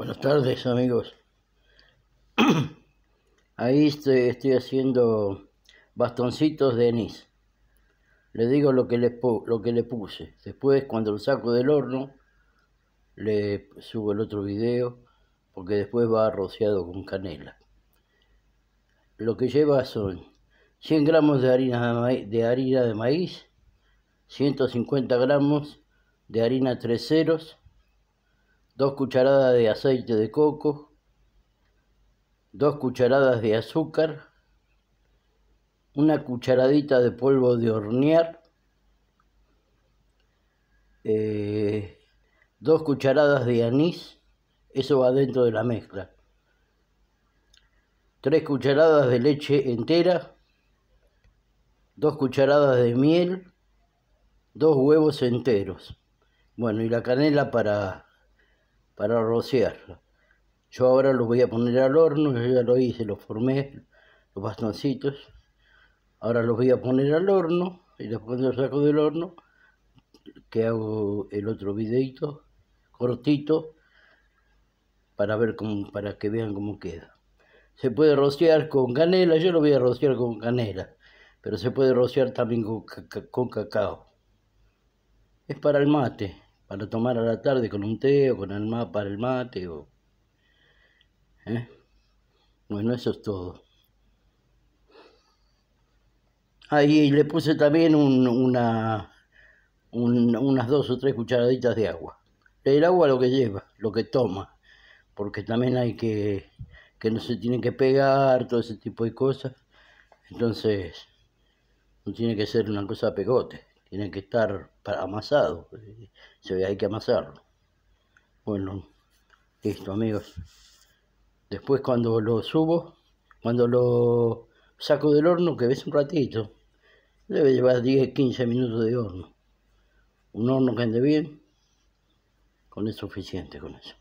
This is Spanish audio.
Buenas tardes amigos. Ahí estoy, haciendo bastoncitos de anís. Le digo lo que le, puse. Después cuando lo saco del horno, le subo el otro video porque después va rociado con canela. Lo que lleva son 100 gramos de harina de, de harina de maíz 150 gramos de harina tres ceros, 2 cucharadas de aceite de coco, 2 cucharadas de azúcar, una cucharadita de polvo de hornear, eh, dos cucharadas de anís, eso va dentro de la mezcla, tres cucharadas de leche entera, dos cucharadas de miel, dos huevos enteros. Bueno, y la canela para para rociarla. Yo ahora los voy a poner al horno, yo ya lo hice, los formé, los bastoncitos. Ahora los voy a poner al horno y después lo saco del horno, que hago el otro videito cortito para ver cómo, para que vean cómo queda. Se puede rociar con canela, yo lo voy a rociar con canela, pero se puede rociar también con cacao. Es para el mate para tomar a la tarde con un té o con el para el mate o... ¿eh? Bueno, eso es todo. Ahí le puse también una, unas dos o tres cucharaditas de agua. El agua lo que lleva, lo que toma, porque también hay que que no se tiene que pegar, todo ese tipo de cosas. Entonces, no tiene que ser una cosa pegote tiene que estar amasado, eh, se ve, hay que amasarlo. Bueno, listo amigos. Después cuando lo subo, cuando lo saco del horno, que ves un ratito, debe llevar 10, 15 minutos de horno. Un horno que ande bien, con es suficiente con eso.